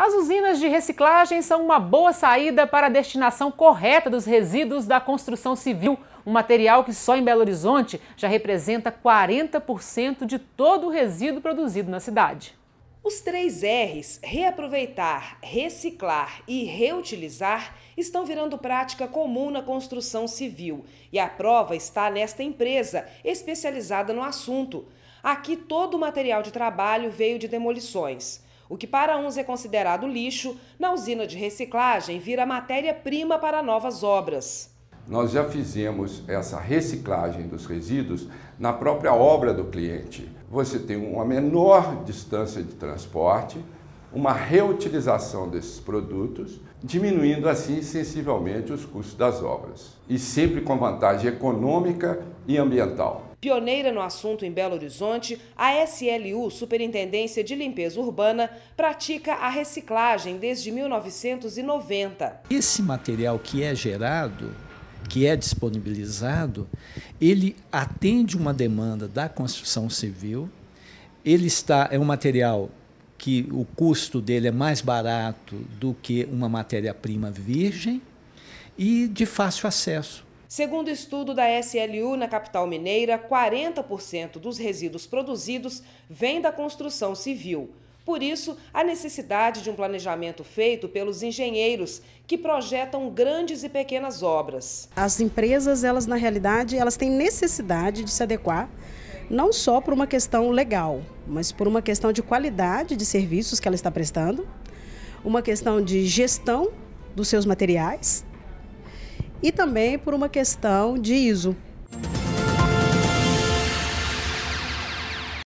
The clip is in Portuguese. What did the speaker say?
As usinas de reciclagem são uma boa saída para a destinação correta dos resíduos da construção civil, um material que só em Belo Horizonte já representa 40% de todo o resíduo produzido na cidade. Os três R's, reaproveitar, reciclar e reutilizar, estão virando prática comum na construção civil. E a prova está nesta empresa, especializada no assunto. Aqui todo o material de trabalho veio de demolições. O que para uns é considerado lixo, na usina de reciclagem vira matéria-prima para novas obras. Nós já fizemos essa reciclagem dos resíduos na própria obra do cliente. Você tem uma menor distância de transporte, uma reutilização desses produtos, diminuindo assim sensivelmente os custos das obras e sempre com vantagem econômica e ambiental. Pioneira no assunto em Belo Horizonte, a SLU, Superintendência de Limpeza Urbana, pratica a reciclagem desde 1990. Esse material que é gerado, que é disponibilizado, ele atende uma demanda da construção civil. Ele está é um material que o custo dele é mais barato do que uma matéria-prima virgem e de fácil acesso Segundo estudo da SLU na capital mineira, 40% dos resíduos produzidos vêm da construção civil. Por isso, a necessidade de um planejamento feito pelos engenheiros que projetam grandes e pequenas obras. As empresas, elas na realidade, elas têm necessidade de se adequar não só por uma questão legal, mas por uma questão de qualidade de serviços que ela está prestando, uma questão de gestão dos seus materiais e também por uma questão de ISO,